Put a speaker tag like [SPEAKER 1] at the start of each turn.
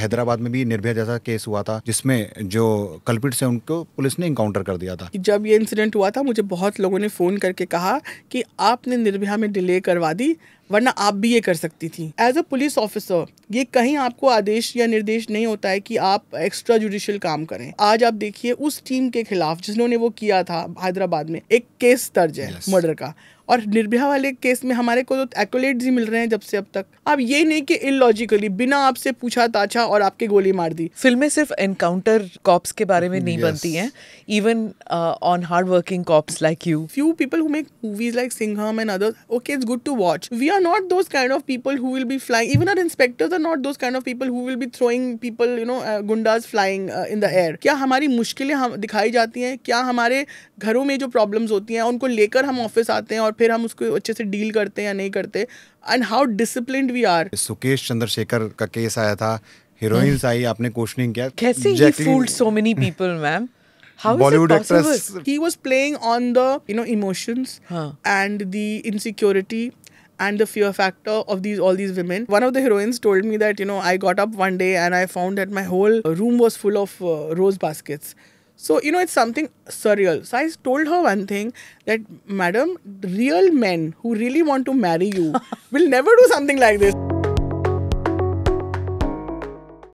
[SPEAKER 1] हैदराबाद में भी निर्भया जैसा केस हुआ था जिसमें जो कल्पिट से उनको पुलिस ने इंकाउंटर कर दिया था
[SPEAKER 2] जब ये इंसिडेंट हुआ था मुझे बहुत लोगों ने फ़ोन करके कहा कि आपने निर्भया में डिले करवा दी वरना आप भी ये कर सकती थी एज अ पुलिस ऑफिसर ये कहीं आपको आदेश या निर्देश नहीं होता है कि आप एक्स्ट्रा जुडिशियल काम करें आज आप देखिए उस टीम के खिलाफ जिन्होंने वो किया था हैदराबाद में एक केस दर्ज है yes. मर्डर का और निर्भया वाले केस में हमारे को तो एक्ट ही मिल रहे हैं जब से अब तक आप ये नहीं कि इलॉजिकली बिना आपसे पूछा ताछा और आपके गोली मार दी फिल्में सिर्फ एनकाउंटर कॉप्स के बारे में नहीं yes. बनती हैं even on hard working cops like you few people who make movies like Singham and others okay it's good to watch we are are not those kind of people who will be flying. Even our inspectors are not those kind of people who will be throwing people, you know, uh, gundas flying uh, in the air. क्या हमारी मुश्किलें हम दिखाई जाती हैं क्या हमारे घरों में जो प्रॉब्लम्स होती हैं उनको लेकर हम ऑफिस आते हैं और फिर हम उसको अच्छे से डील करते हैं या नहीं करते and how discipline we are
[SPEAKER 1] Sukesh Chandrashekhar का केस आया था हीरोइंस आई आपने क्वेश्चनिंग किया कैसे he fooled
[SPEAKER 2] so many people ma'am
[SPEAKER 1] Bollywood actress.
[SPEAKER 2] He was playing on the you know emotions huh. and the insecurity and the fear factor of these all these women. One of the heroines told me that you know I got up one day and I found that my whole room was full of uh, rose baskets. So you know it's something surreal. So I told her one thing that madam, real men who really want to marry
[SPEAKER 1] you will never do something like this.